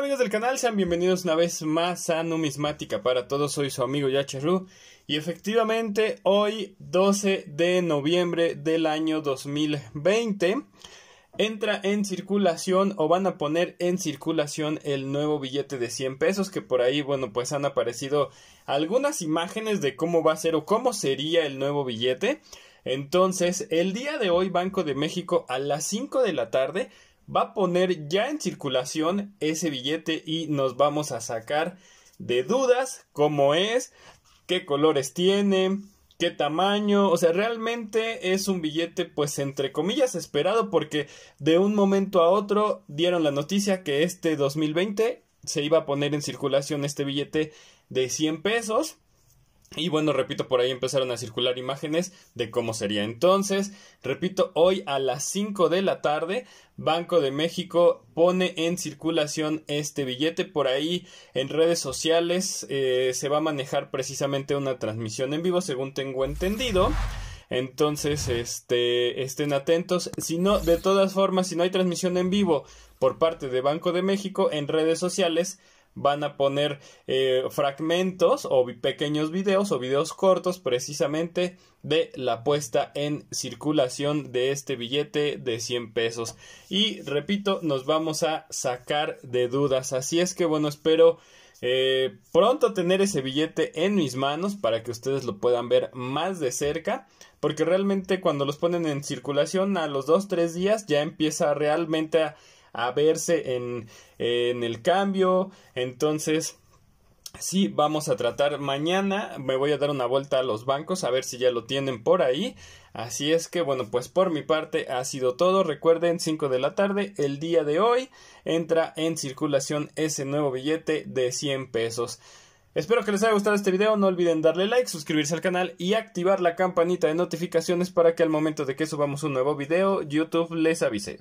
amigos del canal? Sean bienvenidos una vez más a Numismática para todos. Soy su amigo Yacheru y efectivamente hoy 12 de noviembre del año 2020 entra en circulación o van a poner en circulación el nuevo billete de 100 pesos que por ahí bueno pues han aparecido algunas imágenes de cómo va a ser o cómo sería el nuevo billete. Entonces el día de hoy Banco de México a las 5 de la tarde va a poner ya en circulación ese billete y nos vamos a sacar de dudas cómo es, qué colores tiene, qué tamaño, o sea, realmente es un billete pues entre comillas esperado porque de un momento a otro dieron la noticia que este 2020 se iba a poner en circulación este billete de 100 pesos y bueno, repito, por ahí empezaron a circular imágenes de cómo sería entonces. Repito, hoy a las 5 de la tarde, Banco de México pone en circulación este billete. Por ahí en redes sociales eh, se va a manejar precisamente una transmisión en vivo, según tengo entendido. Entonces, este, estén atentos. Si no, de todas formas, si no hay transmisión en vivo por parte de Banco de México en redes sociales, van a poner eh, fragmentos o pequeños videos o videos cortos precisamente de la puesta en circulación de este billete de 100 pesos. Y repito, nos vamos a sacar de dudas. Así es que bueno, espero eh, pronto tener ese billete en mis manos para que ustedes lo puedan ver más de cerca. Porque realmente cuando los ponen en circulación a los 2-3 días ya empieza realmente a a verse en, el cambio. Entonces, Sí, vamos a tratar mañana. Me voy a dar una vuelta a los bancos a ver si ya lo tienen por ahí. Así es que, bueno, pues por mi parte ha sido todo. Recuerden, 5 de la tarde, el día de hoy, entra en circulación ese nuevo billete de 100 pesos. Espero que les haya gustado este video, no olviden darle like, suscribirse al canal y activar la campanita de notificaciones para que al momento de que subamos un nuevo video, YouTube les avise.